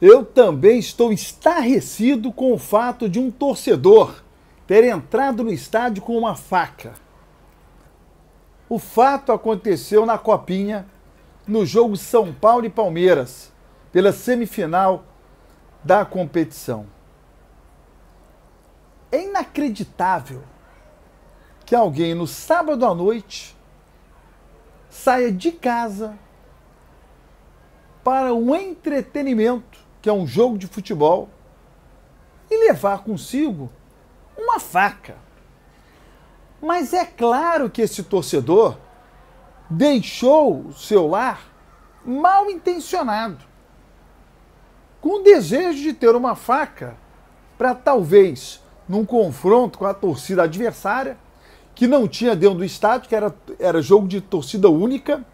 Eu também estou estarrecido com o fato de um torcedor ter entrado no estádio com uma faca. O fato aconteceu na Copinha, no jogo São Paulo e Palmeiras, pela semifinal da competição. É inacreditável que alguém no sábado à noite saia de casa para um entretenimento que é um jogo de futebol, e levar consigo uma faca. Mas é claro que esse torcedor deixou o seu lar mal intencionado, com o desejo de ter uma faca para talvez, num confronto com a torcida adversária, que não tinha dentro do estádio, que era, era jogo de torcida única,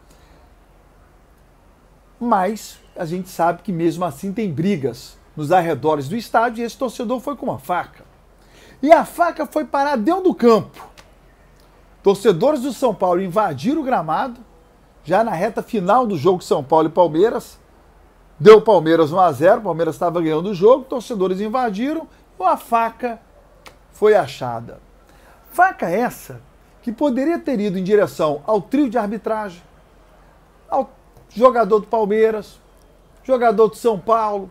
mas a gente sabe que mesmo assim tem brigas nos arredores do estádio e esse torcedor foi com uma faca. E a faca foi parar dentro do campo. Torcedores do São Paulo invadiram o gramado, já na reta final do jogo São Paulo e Palmeiras. Deu Palmeiras 1 a 0, Palmeiras estava ganhando o jogo, torcedores invadiram, e a faca foi achada. Faca essa que poderia ter ido em direção ao trio de arbitragem, ao jogador do Palmeiras, jogador de São Paulo,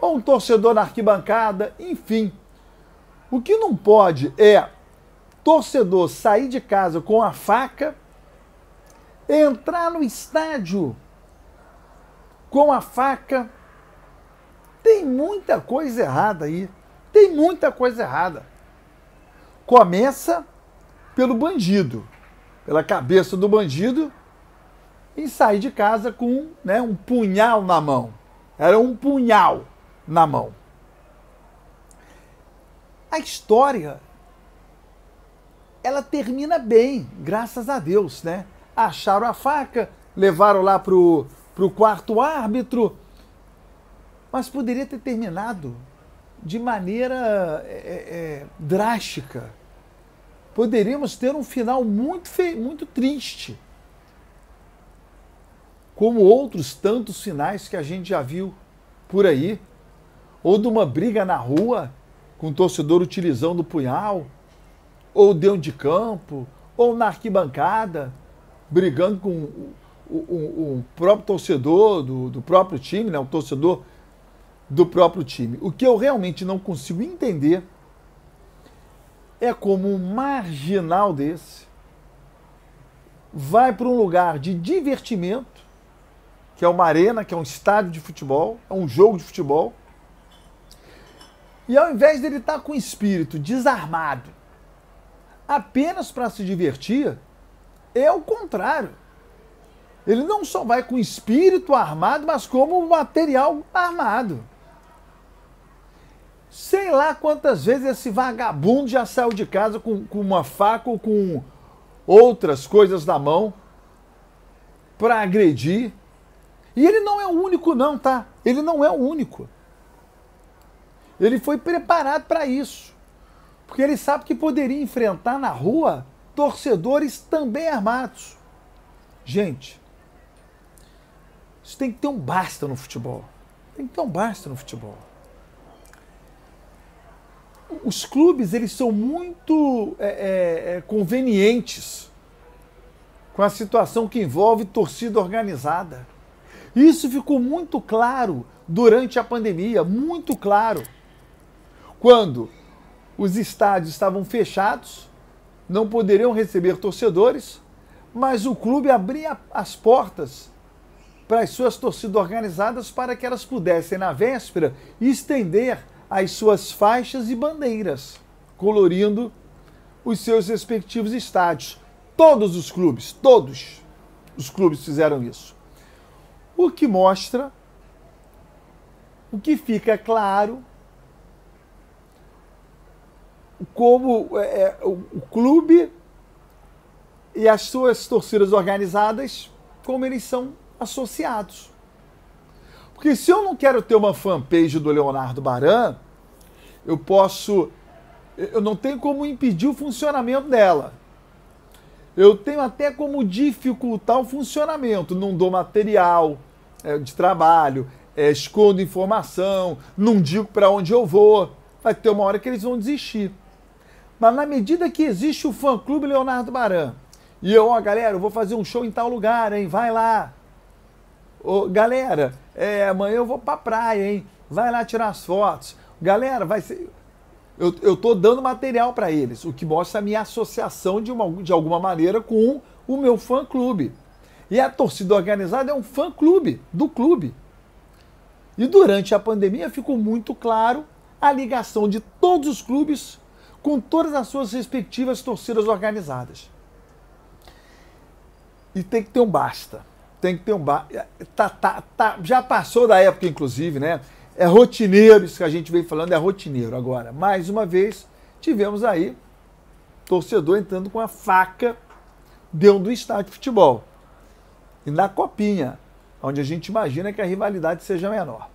ou um torcedor na arquibancada, enfim. O que não pode é torcedor sair de casa com a faca, entrar no estádio com a faca. Tem muita coisa errada aí. Tem muita coisa errada. Começa pelo bandido, pela cabeça do bandido e saí de casa com né, um punhal na mão. Era um punhal na mão. A história ela termina bem, graças a Deus, né? Acharam a faca, levaram lá pro pro quarto árbitro, mas poderia ter terminado de maneira é, é, é drástica. Poderíamos ter um final muito, muito triste como outros tantos sinais que a gente já viu por aí, ou de uma briga na rua com o torcedor utilizando o punhal, ou dentro de campo, ou na arquibancada, brigando com o, o, o próprio torcedor do, do próprio time, né? o torcedor do próprio time. O que eu realmente não consigo entender é como um marginal desse vai para um lugar de divertimento que é uma arena, que é um estádio de futebol, é um jogo de futebol. E ao invés dele estar tá com o espírito desarmado, apenas para se divertir, é o contrário. Ele não só vai com espírito armado, mas como material armado. Sei lá quantas vezes esse vagabundo já saiu de casa com, com uma faca ou com outras coisas na mão para agredir, e ele não é o único, não, tá? Ele não é o único. Ele foi preparado para isso. Porque ele sabe que poderia enfrentar na rua torcedores também armados. Gente, isso tem que ter um basta no futebol. Tem que ter um basta no futebol. Os clubes eles são muito é, é, é convenientes com a situação que envolve torcida organizada. Isso ficou muito claro durante a pandemia, muito claro. Quando os estádios estavam fechados, não poderiam receber torcedores, mas o clube abria as portas para as suas torcidas organizadas para que elas pudessem, na véspera, estender as suas faixas e bandeiras, colorindo os seus respectivos estádios. Todos os clubes, todos os clubes fizeram isso. O que mostra, o que fica claro, como é, é o, clube e as suas torcidas organizadas, como eles são associados. Porque se eu não quero ter uma fanpage do Leonardo Baran, eu posso. Eu não tenho como impedir o funcionamento dela. Eu tenho até como dificultar o funcionamento. Não dou material, é, de trabalho, é, escondo informação, não digo para onde eu vou. Vai ter uma hora que eles vão desistir. Mas na medida que existe o fã-clube Leonardo Baran, e eu, ó, galera, eu vou fazer um show em tal lugar, hein? Vai lá. Ô, galera, é, amanhã eu vou pra praia, hein? Vai lá tirar as fotos. Galera, vai ser. Eu, eu tô dando material para eles, o que mostra a minha associação de, uma, de alguma maneira com o meu fã-clube. E a torcida organizada é um fã-clube do clube. E durante a pandemia ficou muito claro a ligação de todos os clubes com todas as suas respectivas torcidas organizadas. E tem que ter um basta. Tem que ter um basta. Tá, tá, tá, já passou da época, inclusive, né? É rotineiro isso que a gente vem falando, é rotineiro. Agora, mais uma vez, tivemos aí torcedor entrando com a faca dentro do estádio de futebol e na Copinha, onde a gente imagina que a rivalidade seja menor.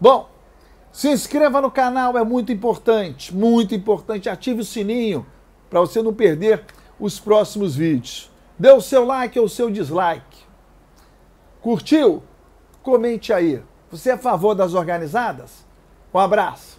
Bom, se inscreva no canal, é muito importante, muito importante. Ative o sininho para você não perder os próximos vídeos. Dê o seu like ou o seu dislike. Curtiu? Comente aí. Você é a favor das organizadas? Um abraço.